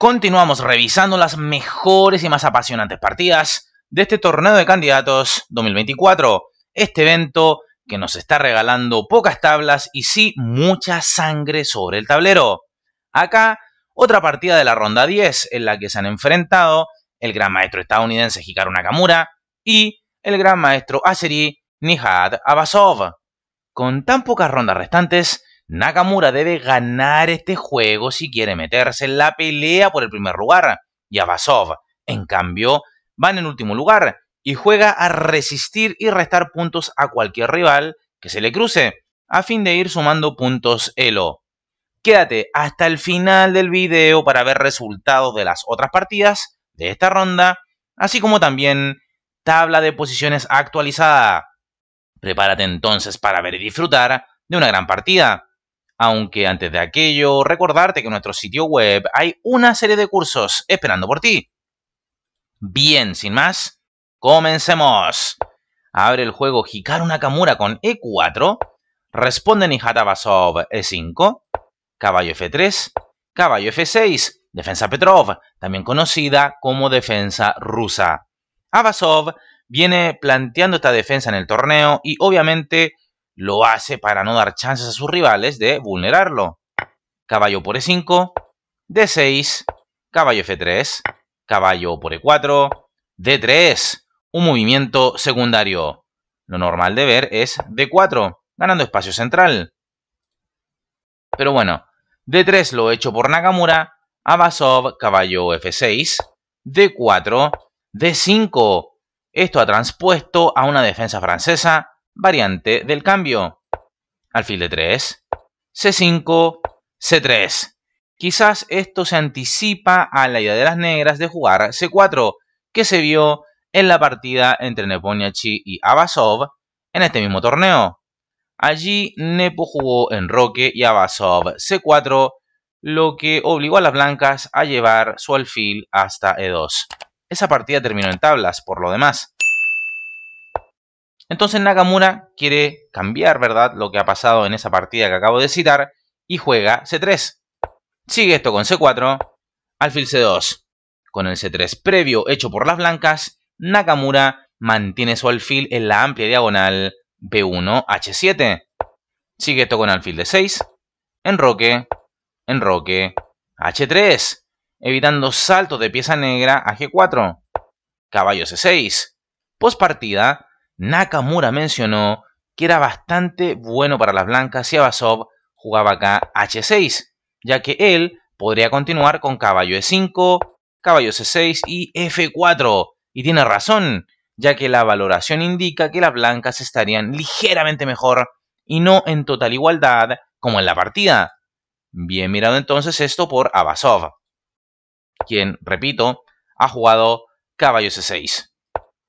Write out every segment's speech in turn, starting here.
continuamos revisando las mejores y más apasionantes partidas de este torneo de candidatos 2024. Este evento que nos está regalando pocas tablas y sí mucha sangre sobre el tablero. Acá, otra partida de la ronda 10 en la que se han enfrentado el gran maestro estadounidense Hikaru Nakamura y el gran maestro azerí Nihad Abasov... Con tan pocas rondas restantes, Nakamura debe ganar este juego si quiere meterse en la pelea por el primer lugar. Y Abasov, en cambio, va en último lugar y juega a resistir y restar puntos a cualquier rival que se le cruce, a fin de ir sumando puntos Elo. Quédate hasta el final del video para ver resultados de las otras partidas de esta ronda, así como también tabla de posiciones actualizada. Prepárate entonces para ver y disfrutar de una gran partida. Aunque antes de aquello, recordarte que en nuestro sitio web hay una serie de cursos esperando por ti. Bien, sin más, comencemos. Abre el juego Hikaru Nakamura con E4, responde Nihata Abasov E5, caballo F3, caballo F6, defensa Petrov, también conocida como defensa rusa. Abasov viene planteando esta defensa en el torneo y obviamente lo hace para no dar chances a sus rivales de vulnerarlo. Caballo por E5, D6, caballo F3, caballo por E4, D3, un movimiento secundario. Lo normal de ver es D4, ganando espacio central. Pero bueno, D3 lo he hecho por Nakamura, Abasov, caballo F6, D4, D5. Esto ha transpuesto a una defensa francesa variante del cambio. Alfil de 3, C5, C3. Quizás esto se anticipa a la idea de las negras de jugar C4, que se vio en la partida entre Neponiachi y Abasov en este mismo torneo. Allí Nepo jugó en Roque y Abasov C4, lo que obligó a las blancas a llevar su alfil hasta E2. Esa partida terminó en tablas, por lo demás. Entonces Nakamura quiere cambiar, ¿verdad?, lo que ha pasado en esa partida que acabo de citar y juega C3. Sigue esto con C4, alfil C2. Con el C3 previo hecho por las blancas, Nakamura mantiene su alfil en la amplia diagonal B1 H7. Sigue esto con alfil D6, enroque, enroque, H3, evitando saltos de pieza negra a G4. Caballo C6. Postpartida, Nakamura mencionó que era bastante bueno para las blancas si Abasov jugaba acá H6, ya que él podría continuar con caballo E5, caballo C6 y F4. Y tiene razón, ya que la valoración indica que las blancas estarían ligeramente mejor y no en total igualdad como en la partida. Bien mirado entonces esto por Abasov, quien, repito, ha jugado caballo C6.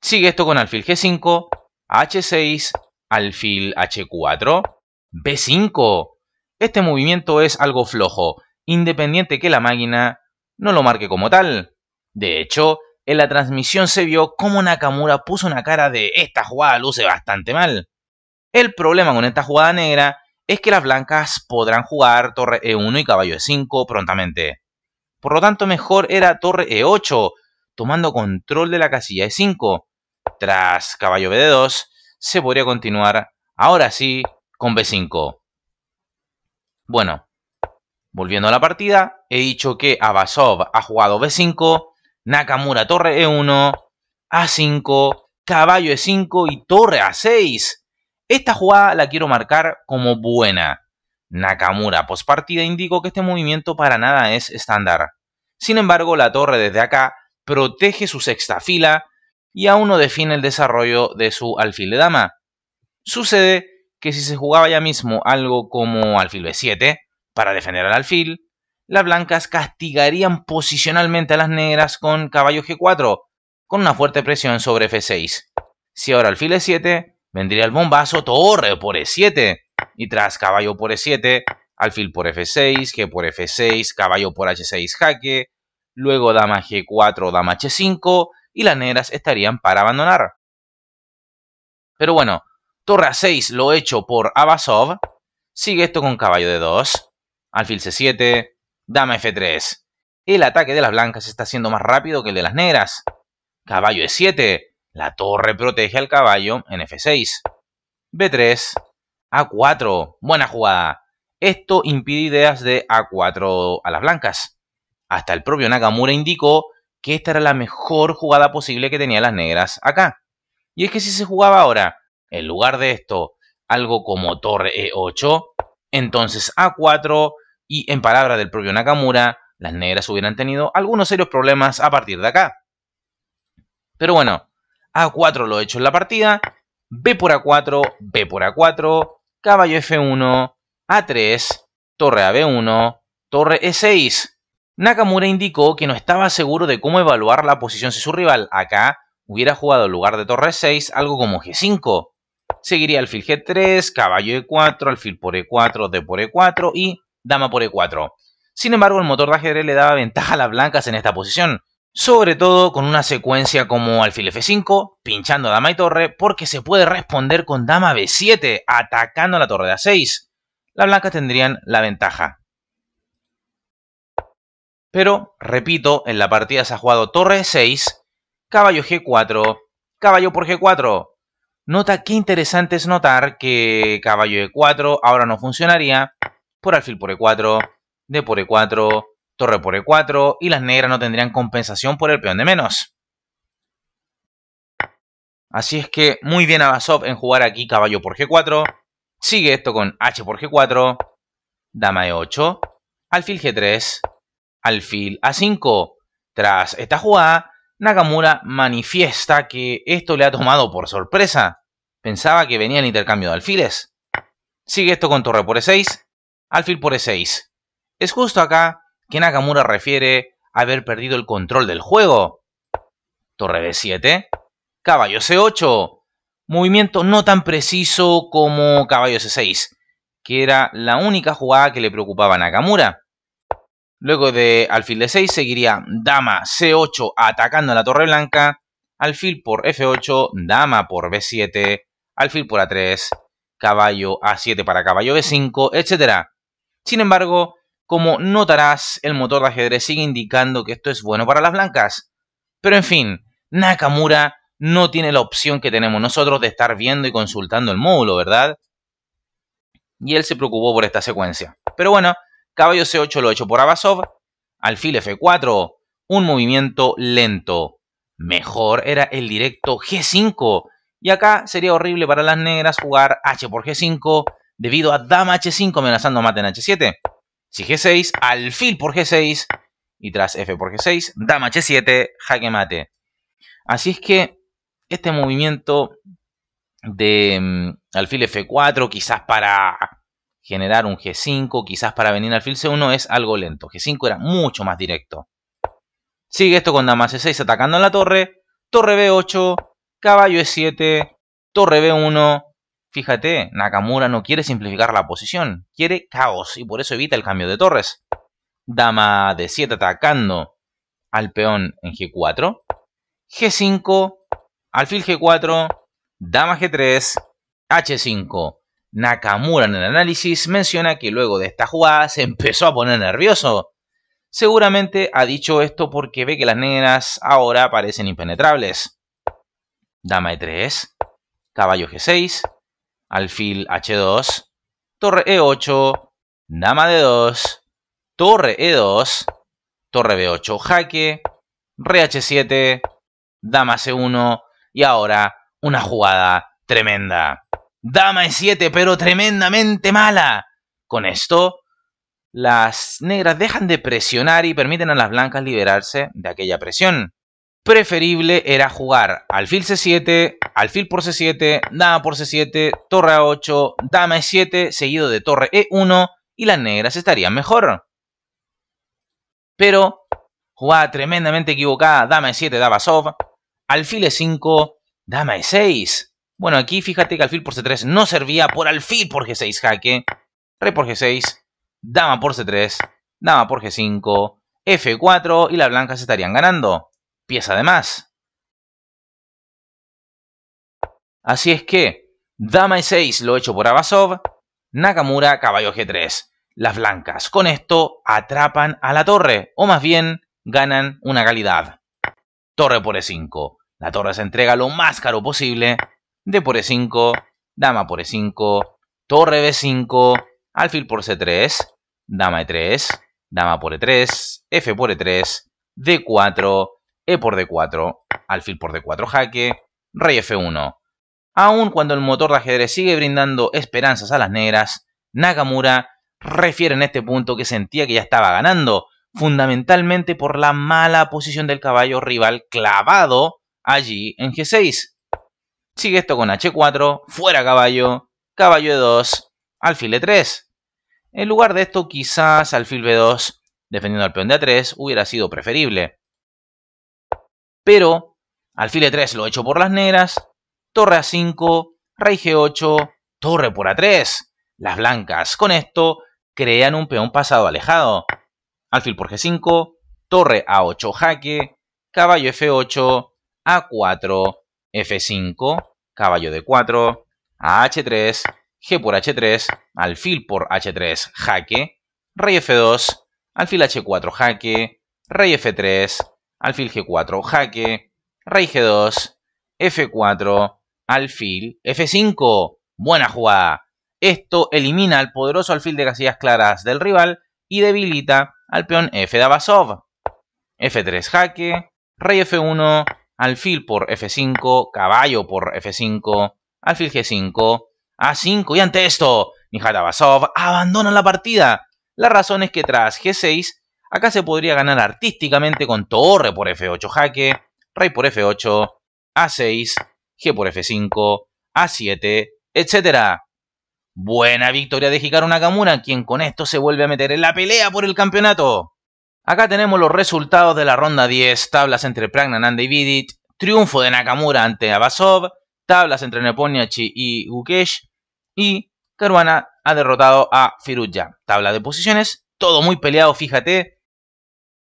Sigue esto con alfil G5, H6, alfil H4, B5. Este movimiento es algo flojo, independiente que la máquina no lo marque como tal. De hecho, en la transmisión se vio cómo Nakamura puso una cara de esta jugada luce bastante mal. El problema con esta jugada negra es que las blancas podrán jugar torre E1 y caballo E5 prontamente. Por lo tanto, mejor era torre E8, tomando control de la casilla E5, tras caballo BD2, se podría continuar, ahora sí, con B5. Bueno, volviendo a la partida, he dicho que Abasov ha jugado B5, Nakamura torre E1, A5, caballo E5 y torre A6. Esta jugada la quiero marcar como buena. Nakamura pospartida indicó que este movimiento para nada es estándar. Sin embargo, la torre desde acá protege su sexta fila y aún no define el desarrollo de su alfil de dama. Sucede que si se jugaba ya mismo algo como alfil b7 para defender al alfil, las blancas castigarían posicionalmente a las negras con caballo g4, con una fuerte presión sobre f6. Si ahora alfil e7, vendría el bombazo torre por e7, y tras caballo por e7, alfil por f6, g por f6, caballo por h6 jaque, luego dama g4, dama h5, y las negras estarían para abandonar. Pero bueno, torre a 6 lo hecho por Abasov, sigue esto con caballo de 2, alfil c7, dama f3. El ataque de las blancas está siendo más rápido que el de las negras. Caballo e7, la torre protege al caballo en f6. b3, a4, buena jugada. Esto impide ideas de a4 a las blancas. Hasta el propio Nakamura indicó que esta era la mejor jugada posible que tenían las negras acá. Y es que si se jugaba ahora, en lugar de esto, algo como torre E8, entonces A4 y en palabra del propio Nakamura, las negras hubieran tenido algunos serios problemas a partir de acá. Pero bueno, A4 lo he hecho en la partida, B por A4, B por A4, caballo F1, A3, torre AB1, torre E6. Nakamura indicó que no estaba seguro de cómo evaluar la posición si su rival, acá, hubiera jugado en lugar de torre 6 algo como G5. Seguiría alfil G3, caballo E4, alfil por E4, D por E4 y dama por E4. Sin embargo, el motor de ajedrez le daba ventaja a las blancas en esta posición, sobre todo con una secuencia como alfil F5, pinchando a dama y torre, porque se puede responder con dama B7, atacando a la torre de A6. Las blancas tendrían la ventaja. Pero, repito, en la partida se ha jugado torre E6, caballo G4, caballo por G4. Nota que interesante es notar que caballo E4 ahora no funcionaría por alfil por E4, D por E4, torre por E4 y las negras no tendrían compensación por el peón de menos. Así es que muy bien Abasov en jugar aquí caballo por G4. Sigue esto con H por G4, dama E8, alfil G3, alfil a 5. Tras esta jugada, Nakamura manifiesta que esto le ha tomado por sorpresa. Pensaba que venía el intercambio de alfiles. Sigue esto con torre por E6, alfil por E6. Es justo acá que Nakamura refiere haber perdido el control del juego. Torre B7, caballo C8. Movimiento no tan preciso como caballo C6, que era la única jugada que le preocupaba a Nakamura. Luego de alfil de 6 seguiría dama c8 atacando a la torre blanca, alfil por f8, dama por b7, alfil por a3, caballo a7 para caballo b5, etc. Sin embargo, como notarás, el motor de ajedrez sigue indicando que esto es bueno para las blancas. Pero en fin, Nakamura no tiene la opción que tenemos nosotros de estar viendo y consultando el módulo, ¿verdad? Y él se preocupó por esta secuencia. Pero bueno, Caballo C8 lo hecho por Abasov. Alfil F4, un movimiento lento. Mejor era el directo G5. Y acá sería horrible para las negras jugar H por G5 debido a dama H5 amenazando mate en H7. Si G6, alfil por G6 y tras F por G6, dama H7, jaque mate. Así es que este movimiento de mm, alfil F4 quizás para generar un G5, quizás para venir al fil C1 es algo lento. G5 era mucho más directo. Sigue esto con dama C6 e atacando en la torre, torre B8, caballo E7, torre B1. Fíjate, Nakamura no quiere simplificar la posición, quiere caos y por eso evita el cambio de torres. Dama D7 atacando al peón en G4, G5, alfil G4, dama G3, H5. Nakamura en el análisis menciona que luego de esta jugada se empezó a poner nervioso. Seguramente ha dicho esto porque ve que las nenas ahora parecen impenetrables. Dama E3, caballo G6, alfil H2, torre E8, dama D2, torre E2, torre B8 jaque, re H7, dama C1 y ahora una jugada tremenda. Dama E7, pero tremendamente mala. Con esto, las negras dejan de presionar y permiten a las blancas liberarse de aquella presión. Preferible era jugar alfil C7, alfil por C7, dama por C7, torre A8, dama E7, seguido de torre E1 y las negras estarían mejor. Pero, jugada tremendamente equivocada, dama E7, daba soft, alfil E5, dama E6. Bueno, aquí fíjate que alfil por c3 no servía por alfil por g6 jaque, rey por g6, dama por c3, dama por g5, f4 y las blancas estarían ganando. Pieza de más. Así es que, dama e6 lo hecho por Abasov, Nakamura caballo g3. Las blancas con esto atrapan a la torre, o más bien ganan una calidad. Torre por e5. La torre se entrega lo más caro posible e D e por E5, dama por E5, torre B5, alfil por C3, dama E3, dama por E3, F por E3, D4, E por D4, alfil por D4 jaque, rey F1. Aun cuando el motor de ajedrez sigue brindando esperanzas a las negras, Nakamura refiere en este punto que sentía que ya estaba ganando, fundamentalmente por la mala posición del caballo rival clavado allí en G6. Sigue esto con H4, fuera caballo, caballo E2, alfil E3. En lugar de esto, quizás alfil B2, defendiendo al peón de A3, hubiera sido preferible. Pero, alfil E3 lo hecho por las negras, torre A5, rey G8, torre por A3. Las blancas con esto crean un peón pasado alejado. Alfil por G5, torre A8 jaque, caballo F8, A4, F5, caballo de 4, a H3, G por H3, alfil por H3, jaque, rey F2, alfil H4, jaque, rey F3, alfil G4, jaque, rey G2, F4, alfil F5. Buena jugada. Esto elimina al poderoso alfil de casillas claras del rival y debilita al peón F de Abasov. F3 jaque, rey F1, alfil por f5, caballo por f5, alfil g5, a5 y ante esto, Nihat abandona la partida. La razón es que tras g6, acá se podría ganar artísticamente con torre por f8 jaque, rey por f8, a6, g por f5, a7, etc. Buena victoria de Hikaru Nakamura, quien con esto se vuelve a meter en la pelea por el campeonato. Acá tenemos los resultados de la ronda 10, tablas entre Pragnananda y Vidit, triunfo de Nakamura ante Abasov, tablas entre Neponiachi y Gukesh, y Caruana ha derrotado a Firuja. Tabla de posiciones, todo muy peleado, fíjate.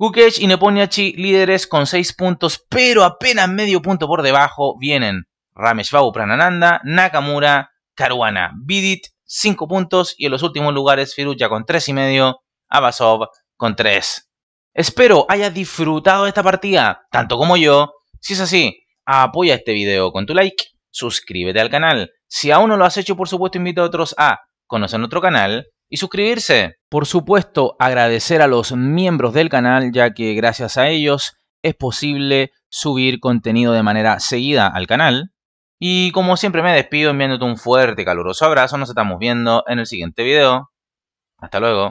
Gukesh y Neponiachi líderes con 6 puntos, pero apenas medio punto por debajo vienen Ramesh Babu Pranananda, Nakamura, Caruana, Vidit, 5 puntos y en los últimos lugares Firuja con 3,5, Abasov con 3. Espero hayas disfrutado de esta partida, tanto como yo. Si es así, apoya este video con tu like, suscríbete al canal. Si aún no lo has hecho, por supuesto, invito a otros a conocer nuestro canal y suscribirse. Por supuesto, agradecer a los miembros del canal, ya que gracias a ellos es posible subir contenido de manera seguida al canal. Y como siempre me despido enviándote un fuerte y caluroso abrazo. Nos estamos viendo en el siguiente video. Hasta luego.